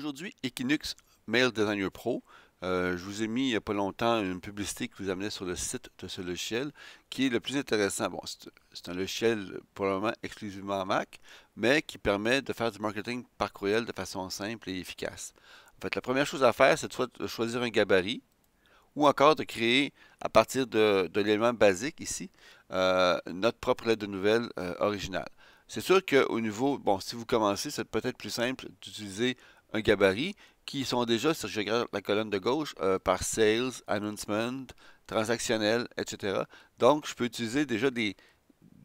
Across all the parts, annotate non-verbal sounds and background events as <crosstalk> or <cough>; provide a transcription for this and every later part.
Aujourd'hui, Equinux Mail Designer Pro. Euh, je vous ai mis il n'y a pas longtemps une publicité qui vous amenait sur le site de ce logiciel, qui est le plus intéressant. Bon, c'est un logiciel pour le moment exclusivement Mac, mais qui permet de faire du marketing par courriel de façon simple et efficace. En fait, la première chose à faire, c'est soit de choisir un gabarit ou encore de créer à partir de, l'élément basique ici euh, notre propre lettre de nouvelles euh, originale. C'est sûr qu'au niveau, bon, si vous commencez, c'est peut-être plus simple d'utiliser un gabarit qui sont déjà, si je regarde la colonne de gauche, euh, par sales, announcement, transactionnel, etc. Donc, je peux utiliser déjà des,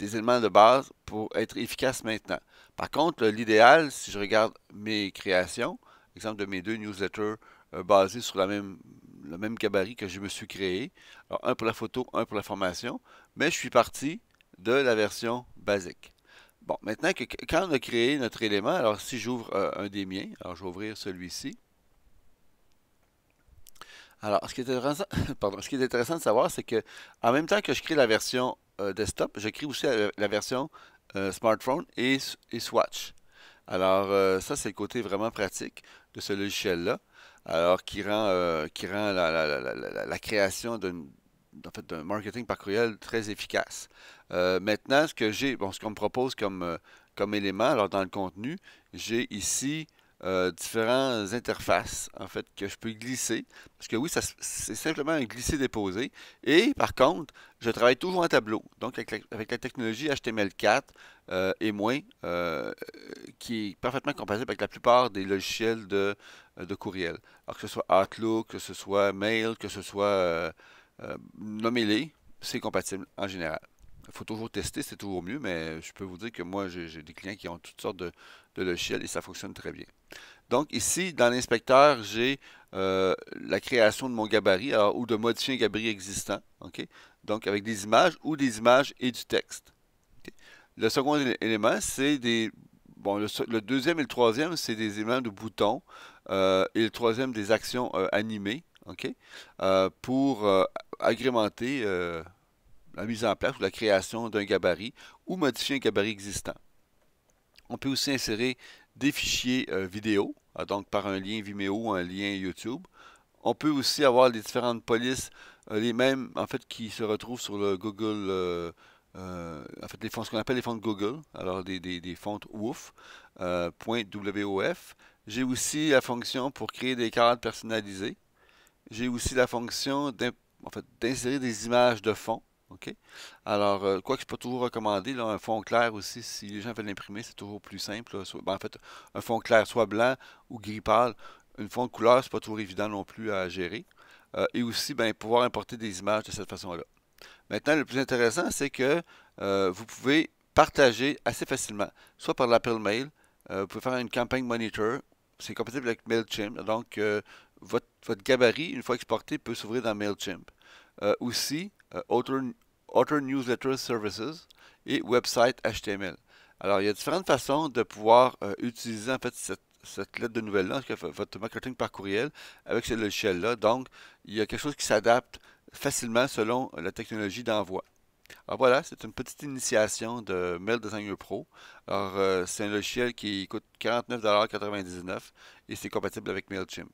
éléments de base pour être efficace maintenant. Par contre, l'idéal, si je regarde mes créations, exemple de mes deux newsletters euh, basés sur la même, le même gabarit que je me suis créé, un pour la photo, un pour la formation, mais je suis parti de la version basique. Bon, maintenant que quand on a créé notre élément, alors si j'ouvre euh, un des miens, alors je vais ouvrir celui-ci. Alors, ce qui est intéressant, <laughs> ce est intéressant de savoir, c'est que en même temps que je crée la version euh, desktop, je crée aussi la, version euh, smartphone et, Swatch. Alors, ça, c'est le côté vraiment pratique de ce logiciel-là. Alors, qui rend, qui rend la, la, la création d'une fait, d'un marketing par courriel très efficace. Euh, maintenant, ce que j'ai, bon, ce qu'on me propose comme, euh, comme élément, alors dans le contenu, j'ai ici euh, différentes interfaces en fait que je peux glisser. Parce que oui, c'est simplement un glisser-déposer. Et par contre, je travaille toujours en tableau. Donc avec la, technologie HTML4 et moins, qui est parfaitement compatible avec la plupart des logiciels de, de courriel. Alors que ce soit Outlook, que ce soit Mail, que ce soit euh, nommez-les, c'est compatible en général. Il faut toujours tester, c'est toujours mieux, mais je peux vous dire que moi, j'ai des clients qui ont toutes sortes de, de, logiciels et ça fonctionne très bien. Donc ici, dans l'inspecteur, j'ai euh, la création de mon gabarit ou de modifier un gabarit existant, donc avec des images ou des images et du texte. Le second élément, c'est des... Bon, le, deuxième et le troisième, c'est des éléments de boutons euh, et le troisième, des actions animées. Ok, euh, pour euh, agrémenter euh, la mise en place ou la création d'un gabarit ou modifier un gabarit existant. On peut aussi insérer des fichiers vidéo, ah, donc par un lien Vimeo ou un lien YouTube. On peut aussi avoir les différentes polices, les mêmes en fait qui se retrouvent sur le Google. en fait, les fonds, ce qu'on appelle les fontes Google, alors des, des, des fontes WOF. J'ai aussi la fonction pour créer des cartes personnalisées. J'ai aussi la fonction d'insérer des images de fond. Alors, euh, quoi que je peux toujours recommander, un fond clair aussi, si les gens veulent l'imprimer, c'est toujours plus simple. Ben, en fait, un fond clair, soit blanc ou gris pâle, une fond de couleur, n'est pas toujours évident non plus à gérer. Euh, et aussi, ben, pouvoir importer des images de cette façon-là. Maintenant, le plus intéressant, c'est que euh, vous pouvez partager assez facilement, soit par l'appel mail, vous pouvez faire une campagne monitor, c'est compatible avec MailChimp, donc votre, gabarit, une fois exporté, peut s'ouvrir dans MailChimp. Euh, aussi, euh, Author, Newsletter Services et Website HTML. Alors, il y a différentes façons de pouvoir euh, utiliser cette, lettre de nouvelle-là, votre marketing par courriel, avec ce logiciel-là. Donc, il y a quelque chose qui s'adapte facilement selon la technologie d'envoi. Alors voilà, c'est une petite initiation de Mail Designer Pro. Alors, euh, c'est un logiciel qui coûte 49,99$ et c'est compatible avec MailChimp.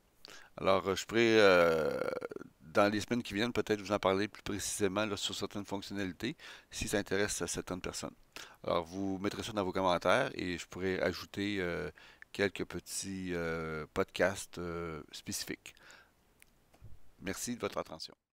Alors, euh, je pourrais, euh, dans les semaines qui viennent, peut-être vous en parler plus précisément sur certaines fonctionnalités, si ça intéresse certaines personnes. Alors, vous mettrez ça dans vos commentaires et je pourrais ajouter euh, quelques petits podcasts spécifiques. Merci de votre attention.